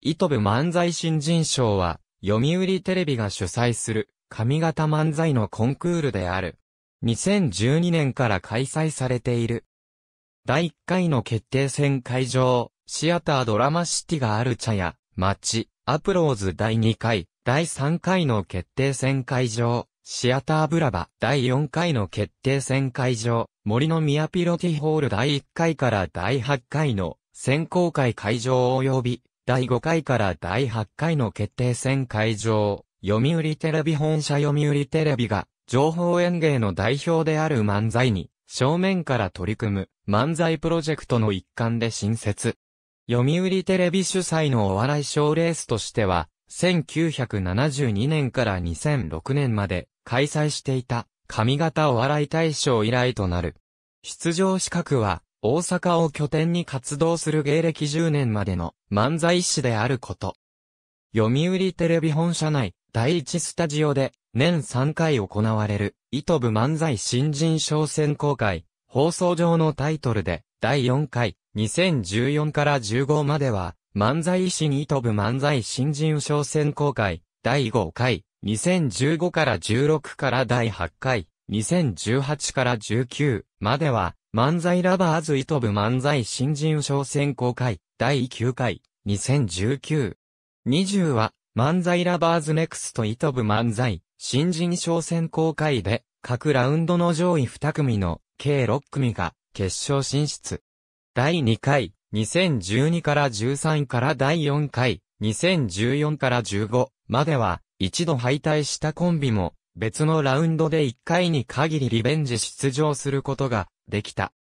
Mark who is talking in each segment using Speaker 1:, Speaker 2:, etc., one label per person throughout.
Speaker 1: 糸部漫才新人賞は、読売テレビが主催する、上方漫才のコンクールである。2012年から開催されている。第1回の決定戦会場、シアタードラマシティがある茶屋、町、アプローズ第2回、第3回の決定戦会場、シアターブラバ第4回の決定戦会場、森の宮ピロティホール第1回から第8回の選考会会場及び第5回から第8回の決定戦会場、読売テレビ本社読売テレビが、情報演芸の代表である漫才に、正面から取り組む、漫才プロジェクトの一環で新設。読売テレビ主催のお笑い賞レースとしては、1972年から2006年まで開催していた、上方お笑い大賞以来となる。出場資格は、大阪を拠点に活動する芸歴10年までの漫才師であること。読売テレビ本社内、第一スタジオで、年3回行われる、糸部漫才新人商戦公開、放送上のタイトルで、第4回、2014から15までは、漫才師に糸部漫才新人商戦公開、第5回、2015から16から第8回、2018から19までは、漫才ラバーズイトブ漫才新人賞選考会第9回2019。20は漫才ラバーズネクストイトブ漫才新人賞選考会で各ラウンドの上位2組の計6組が決勝進出。第2回2012から13から第4回2014から15までは一度敗退したコンビも別のラウンドで1回に限りリベンジ出場することができた。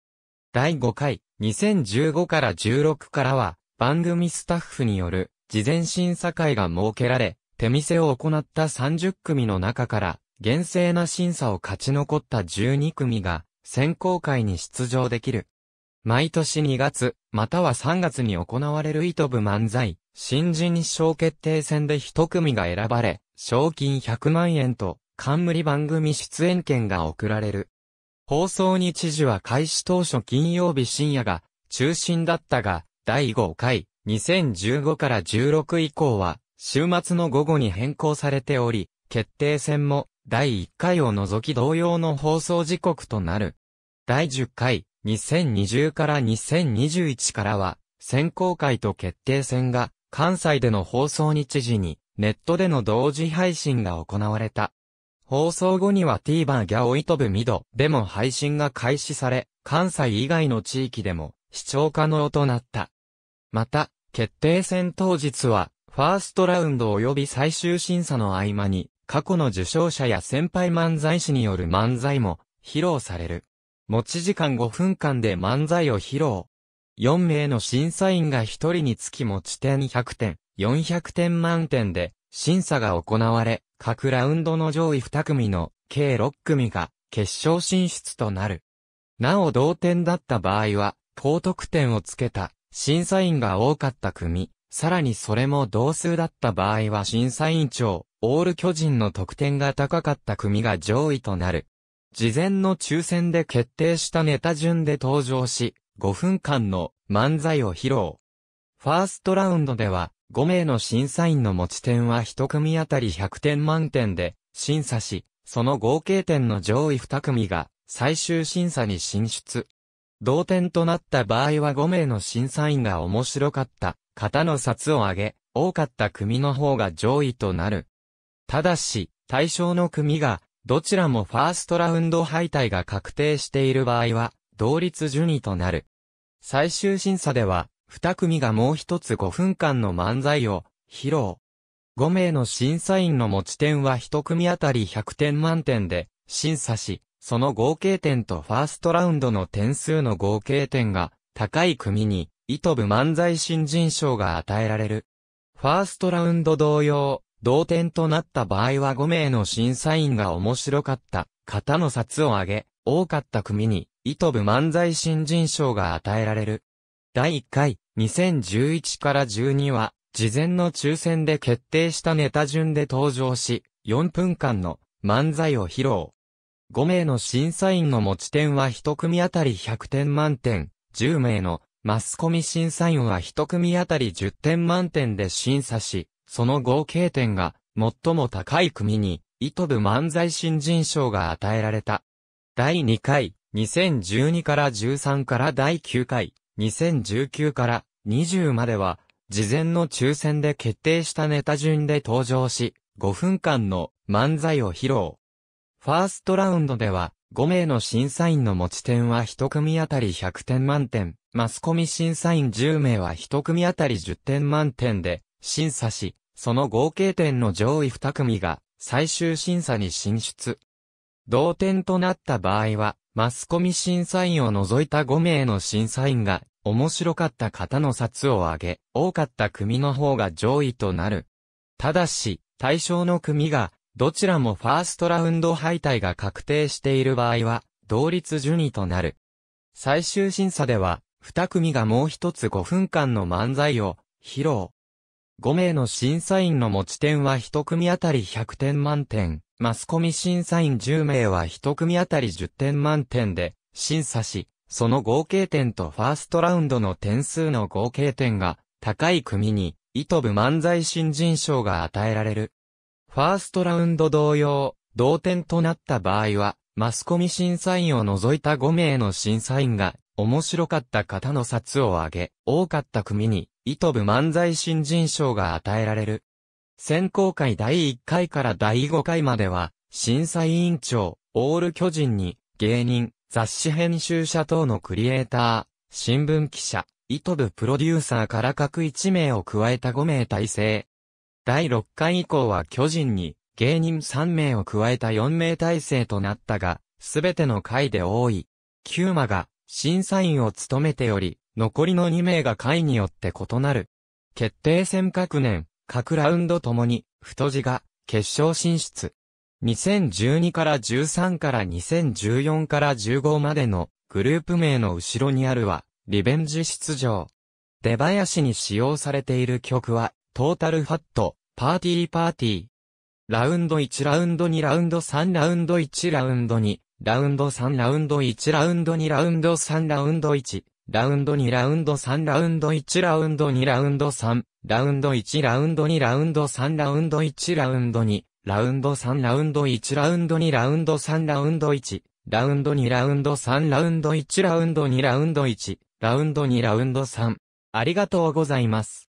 Speaker 1: 第5回、2015から16からは、番組スタッフによる事前審査会が設けられ、手見せを行った30組の中から、厳正な審査を勝ち残った12組が、選考会に出場できる。毎年2月、または3月に行われる糸部漫才、新人賞決定戦で1組が選ばれ、賞金100万円と、冠番組出演権が贈られる。放送日時は開始当初金曜日深夜が中心だったが、第5回2015から16以降は週末の午後に変更されており、決定戦も第1回を除き同様の放送時刻となる。第10回2020から2021からは選考会と決定戦が関西での放送日時にネットでの同時配信が行われた。放送後には TVer ギャオイトブミドでも配信が開始され、関西以外の地域でも視聴可能となった。また、決定戦当日は、ファーストラウンド及び最終審査の合間に、過去の受賞者や先輩漫才師による漫才も披露される。持ち時間5分間で漫才を披露。4名の審査員が1人につき持ち点100点、400点満点で審査が行われ、各ラウンドの上位2組の計6組が決勝進出となる。なお同点だった場合は、高得点をつけた審査員が多かった組、さらにそれも同数だった場合は審査員長、オール巨人の得点が高かった組が上位となる。事前の抽選で決定したネタ順で登場し、5分間の漫才を披露。ファーストラウンドでは、5名の審査員の持ち点は1組あたり100点満点で審査し、その合計点の上位2組が最終審査に進出。同点となった場合は5名の審査員が面白かった方の札を上げ、多かった組の方が上位となる。ただし、対象の組が、どちらもファーストラウンド敗退が確定している場合は、同率順位となる。最終審査では、二組がもう一つ5分間の漫才を披露。5名の審査員の持ち点は一組あたり100点満点で審査し、その合計点とファーストラウンドの点数の合計点が高い組に、糸部漫才新人賞が与えられる。ファーストラウンド同様、同点となった場合は5名の審査員が面白かった方の札を上げ、多かった組に、糸部漫才新人賞が与えられる。第1回、2011から12は、事前の抽選で決定したネタ順で登場し、4分間の漫才を披露。5名の審査員の持ち点は1組あたり100点満点、10名のマスコミ審査員は1組あたり10点満点で審査し、その合計点が最も高い組に、糸部漫才新人賞が与えられた。第2回、2012から13から第9回、2019から20までは、事前の抽選で決定したネタ順で登場し、5分間の漫才を披露。ファーストラウンドでは、5名の審査員の持ち点は1組あたり100点満点、マスコミ審査員10名は1組あたり10点満点で審査し、その合計点の上位2組が最終審査に進出。同点となった場合は、マスコミ審査員を除いた5名の審査員が、面白かった方の札を上げ、多かった組の方が上位となる。ただし、対象の組が、どちらもファーストラウンド敗退が確定している場合は、同率順位となる。最終審査では、2組がもう一つ5分間の漫才を披露。5名の審査員の持ち点は1組あたり100点満点、マスコミ審査員10名は1組あたり10点満点で審査し、その合計点とファーストラウンドの点数の合計点が高い組に、糸部漫才新人賞が与えられる。ファーストラウンド同様、同点となった場合は、マスコミ審査員を除いた5名の審査員が、面白かった方の札を挙げ、多かった組に、糸部漫才新人賞が与えられる。選考会第1回から第5回までは、審査委員長、オール巨人に、芸人、雑誌編集者等のクリエイター、新聞記者、糸部プロデューサーから各1名を加えた5名体制。第6回以降は巨人に、芸人3名を加えた4名体制となったが、すべての回で多い。ーマが、審査員を務めており、残りの2名が回によって異なる。決定戦各年、各ラウンドともに、太字が、決勝進出。2012から13から2014から15までの、グループ名の後ろにあるは、リベンジ出場。出囃子に使用されている曲は、トータルファット、パーティーパーティー。ラウンド1ラウンド2ラウンド3ラウンド1ラウンド2、ラウンド3ラウンド1ラウンド2ラウンド3ラウンド1、ラウンド2ラウンド3ラウンド1ラウンド2ラウンド3ラウンド1ラウンド2ラウンド3ラウンド1ラウンド2ラウンド3ラウンド1ラウンド2ラウンド3ラウンド1ラウンド2ラウンド3ラウンド1ラウンド2ラウンド1ラウンド2ラウンド3ありがとうございます。